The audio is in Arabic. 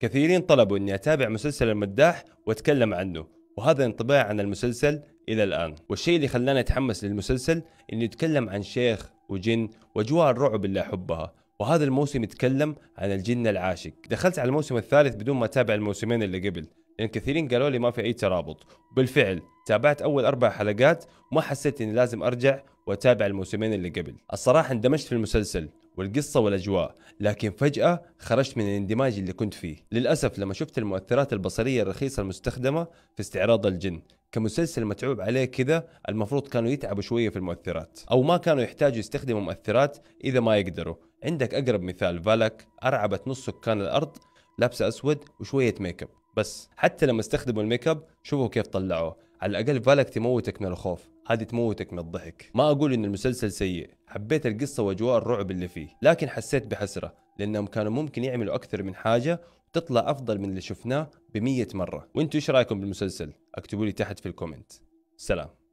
كثيرين طلبوا اني اتابع مسلسل المداح واتكلم عنه وهذا انطباع عن المسلسل الى الان والشيء اللي خلاني اتحمس للمسلسل انه يتكلم عن شيخ وجن واجواء الرعب اللي احبها وهذا الموسم يتكلم عن الجن العاشق دخلت على الموسم الثالث بدون ما اتابع الموسمين اللي قبل لان كثيرين قالوا لي ما في اي ترابط وبالفعل تابعت اول اربع حلقات وما حسيت اني لازم ارجع واتابع الموسمين اللي قبل الصراحه اندمجت في المسلسل والقصة والأجواء لكن فجأة خرجت من الاندماج اللي كنت فيه للأسف لما شفت المؤثرات البصرية الرخيصة المستخدمة في استعراض الجن كمسلسل متعوب عليه كذا المفروض كانوا يتعبوا شوية في المؤثرات أو ما كانوا يحتاجوا يستخدموا مؤثرات إذا ما يقدروا عندك أقرب مثال فالك أرعبت نص سكان الأرض لابسة أسود وشوية ميك اب بس حتى لما استخدموا الميك اب شوفوا كيف طلعوه على الاقل بالك تموتك من الخوف هذه تموتك من الضحك ما اقول ان المسلسل سيء حبيت القصه واجواء الرعب اللي فيه لكن حسيت بحسره لانهم كانوا ممكن يعملوا اكثر من حاجه وتطلع افضل من اللي شفناه ب 100 مره وانتوا ايش رايكم بالمسلسل اكتبوا لي تحت في الكومنت سلام